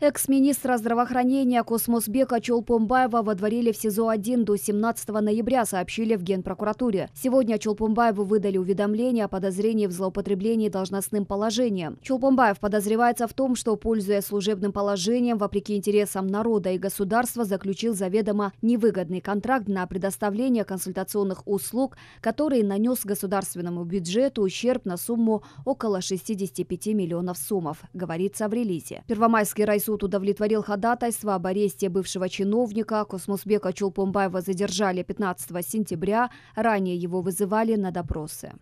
Экс-министра здравоохранения Космосбека Чулпумбаева водворили в СИЗО-1 до 17 ноября, сообщили в Генпрокуратуре. Сегодня Чулпумбаеву выдали уведомление о подозрении в злоупотреблении должностным положением. Чулпумбаев подозревается в том, что, пользуясь служебным положением, вопреки интересам народа и государства, заключил заведомо невыгодный контракт на предоставление консультационных услуг, который нанес государственному бюджету ущерб на сумму около 65 миллионов сумм, говорится в релизе. Первомайский райс Суд удовлетворил ходатайство об аресте бывшего чиновника. Космосбека Чулпомбаева задержали 15 сентября. Ранее его вызывали на допросы.